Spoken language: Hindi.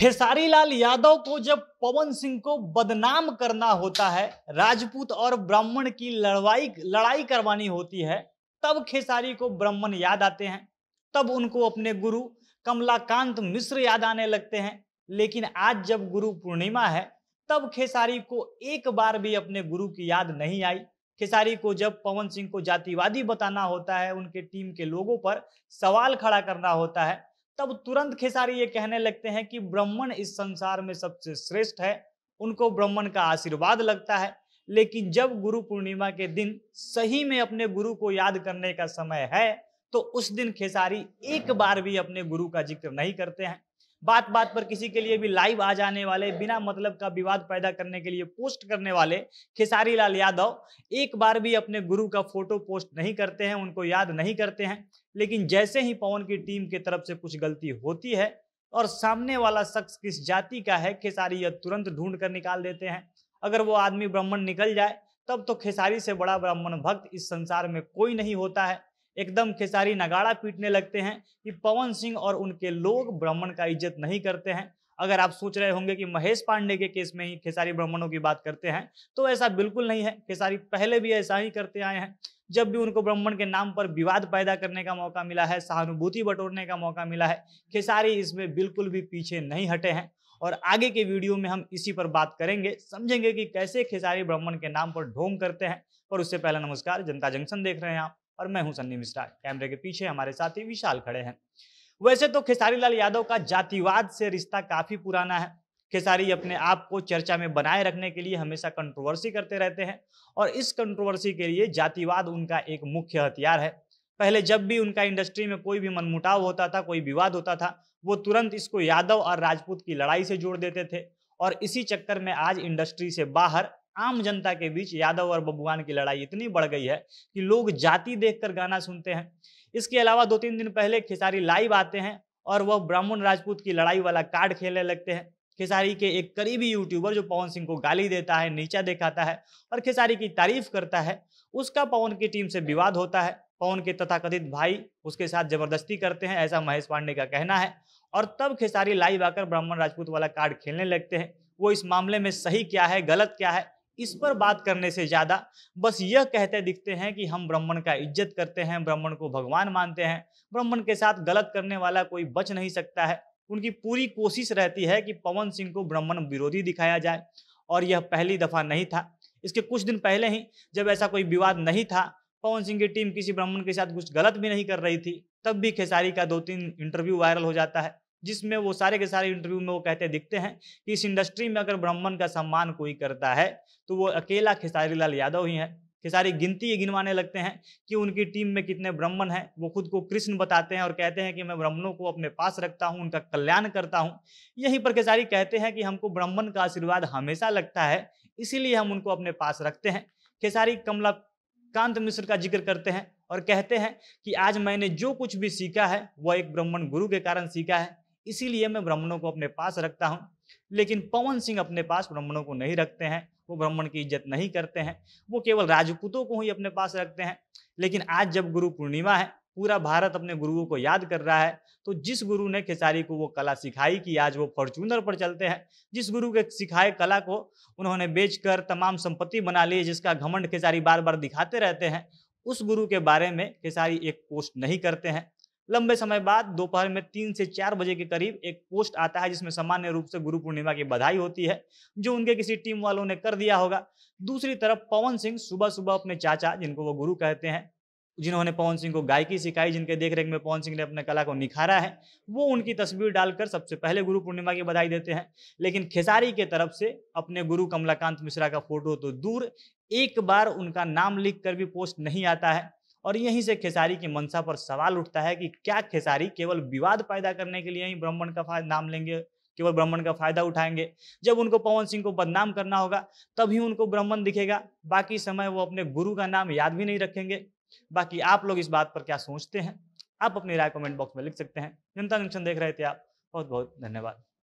खेसारी लाल यादव को जब पवन सिंह को बदनाम करना होता है राजपूत और ब्राह्मण की लड़वाई लड़ाई करवानी होती है तब खेसारी को ब्राह्मण याद आते हैं तब उनको अपने गुरु कमलाकांत मिश्र याद आने लगते हैं लेकिन आज जब गुरु पूर्णिमा है तब खेसारी को एक बार भी अपने गुरु की याद नहीं आई खेसारी को जब पवन सिंह को जातिवादी बताना होता है उनके टीम के लोगों पर सवाल खड़ा करना होता है तब तुरंत खेसारी ये कहने लगते हैं कि ब्राह्मण इस संसार में सबसे श्रेष्ठ है उनको ब्राह्मण का आशीर्वाद लगता है लेकिन जब गुरु पूर्णिमा के दिन सही में अपने गुरु को याद करने का समय है तो उस दिन खेसारी एक बार भी अपने गुरु का जिक्र नहीं करते हैं बात बात पर किसी के लिए भी लाइव आ जाने वाले बिना मतलब का विवाद पैदा करने के लिए पोस्ट करने वाले खेसारी लाल यादव एक बार भी अपने गुरु का फोटो पोस्ट नहीं करते हैं उनको याद नहीं करते हैं लेकिन जैसे ही पवन की टीम की तरफ से कुछ गलती होती है और सामने वाला शख्स किस जाति का है खेसारी यह तुरंत ढूंढ कर निकाल देते हैं अगर वो आदमी ब्राह्मण निकल जाए तब तो खेसारी से बड़ा ब्राह्मण भक्त इस संसार में कोई नहीं होता है एकदम खेसारी नगाड़ा पीटने लगते हैं कि पवन सिंह और उनके लोग ब्राह्मण का इज्जत नहीं करते हैं अगर आप सोच रहे होंगे कि महेश पांडे के केस में ही खेसारी ब्राह्मणों की बात करते हैं तो ऐसा बिल्कुल नहीं है खेसारी पहले भी ऐसा ही करते आए हैं जब भी उनको ब्राह्मण के नाम पर विवाद पैदा करने का मौका मिला है सहानुभूति बटोरने का मौका मिला है खेसारी इसमें बिल्कुल भी पीछे नहीं हटे हैं और आगे के वीडियो में हम इसी पर बात करेंगे समझेंगे कि कैसे खेसारी ब्राह्मण के नाम पर ढोंग करते हैं और उससे पहला नमस्कार जनता जंक्शन देख रहे हैं आप और मैं हूं सन्नी मिश्रा कैमरे के पीछे हमारे साथी विशाल खड़े हैं वैसे तो खेसारी लाल यादव का जातिवाद से रिश्ता काफी पुराना है खेसारी अपने आप को चर्चा में बनाए रखने के लिए हमेशा कंट्रोवर्सी करते रहते हैं और इस कंट्रोवर्सी के लिए जातिवाद उनका एक मुख्य हथियार है पहले जब भी उनका इंडस्ट्री में कोई भी मनमुटाव होता था कोई विवाद होता था वो तुरंत इसको यादव और राजपूत की लड़ाई से जोड़ देते थे और इसी चक्कर में आज इंडस्ट्री से बाहर आम जनता के बीच यादव और बबुआन की लड़ाई इतनी बढ़ गई है कि लोग जाति देखकर गाना सुनते हैं इसके अलावा दो तीन दिन पहले खेसारी लाइव आते हैं और वह ब्राह्मण राजपूत की लड़ाई वाला कार्ड खेलने लगते हैं खेसारी के एक करीबी यूट्यूबर जो पवन सिंह को गाली देता है नीचा दिखाता है और खेसारी की तारीफ करता है उसका पवन की टीम से विवाद होता है पवन के तथाकथित भाई उसके साथ जबरदस्ती करते हैं ऐसा महेश पांडे का कहना है और तब खेसारी लाइव आकर ब्राह्मण राजपूत वाला कार्ड खेलने लगते हैं वो इस मामले में सही क्या है गलत क्या है इस पर बात करने से ज़्यादा बस यह कहते दिखते हैं कि हम ब्राह्मण का इज्जत करते हैं ब्राह्मण को भगवान मानते हैं ब्राह्मण के साथ गलत करने वाला कोई बच नहीं सकता है उनकी पूरी कोशिश रहती है कि पवन सिंह को ब्राह्मण विरोधी दिखाया जाए और यह पहली दफ़ा नहीं था इसके कुछ दिन पहले ही जब ऐसा कोई विवाद नहीं था पवन सिंह की टीम किसी ब्राह्मण के साथ कुछ गलत भी नहीं कर रही थी तब भी खेसारी का दो तीन इंटरव्यू वायरल हो जाता है जिसमें वो सारे के सारे इंटरव्यू में वो कहते दिखते हैं कि इस इंडस्ट्री में अगर ब्राह्मण का सम्मान कोई करता है तो वो अकेला खेसारी लाल यादव ही है खेसारी गिनती ये गिनवाने लगते हैं कि उनकी टीम में कितने ब्राह्मण हैं वो खुद को कृष्ण बताते हैं और कहते हैं कि मैं ब्राह्मणों को अपने पास रखता हूँ उनका कल्याण करता हूँ यहीं पर खेसारी कहते हैं कि हमको ब्राह्मण का आशीर्वाद हमेशा लगता है इसीलिए हम उनको अपने पास रखते हैं खेसारी कमला कांत मिश्र का जिक्र करते हैं और कहते हैं कि आज मैंने जो कुछ भी सीखा है वह एक ब्राह्मण गुरु के कारण सीखा है इसीलिए मैं ब्राह्मणों को अपने पास रखता हूँ लेकिन पवन सिंह अपने पास ब्राह्मणों को नहीं रखते हैं वो ब्राह्मण की इज्जत नहीं करते हैं वो केवल राजपूतों को ही अपने पास रखते हैं लेकिन आज जब गुरु पूर्णिमा है पूरा भारत अपने गुरुओं को याद कर रहा है तो जिस गुरु ने खेसारी को वो कला सिखाई कि आज वो फॉर्चूनर पर चलते हैं जिस गुरु के सिखाए कला को उन्होंने बेचकर तमाम संपत्ति बना ली जिसका घमंड खेसारी बार बार दिखाते रहते हैं उस गुरु के बारे में खेसारी एक पोस्ट नहीं करते हैं लंबे समय बाद दोपहर में तीन से चार बजे के करीब एक पोस्ट आता है जिसमें सामान्य रूप से गुरु पूर्णिमा की बधाई होती है जो उनके किसी टीम वालों ने कर दिया होगा दूसरी तरफ पवन सिंह सुबह सुबह अपने चाचा जिनको वो गुरु कहते हैं जिन्होंने पवन सिंह को गायकी सिखाई जिनके देख रेख में पवन सिंह ने अपने कला को निखारा है वो उनकी तस्वीर डालकर सबसे पहले गुरु पूर्णिमा की बधाई देते हैं लेकिन खेसारी के तरफ से अपने गुरु कमलाकांत मिश्रा का फोटो तो दूर एक बार उनका नाम लिख कर भी पोस्ट नहीं आता है और यहीं से खेसारी की मंशा पर सवाल उठता है कि क्या खेसारी केवल विवाद पैदा करने के लिए ही ब्राह्मण का नाम लेंगे केवल ब्राह्मण का फायदा उठाएंगे जब उनको पवन सिंह को बदनाम करना होगा तभी उनको ब्राह्मण दिखेगा बाकी समय वो अपने गुरु का नाम याद भी नहीं रखेंगे बाकी आप लोग इस बात पर क्या सोचते हैं आप अपनी राय कमेंट बॉक्स में लिख सकते हैं जनता जंक्शन देख रहे थे आप बहुत बहुत धन्यवाद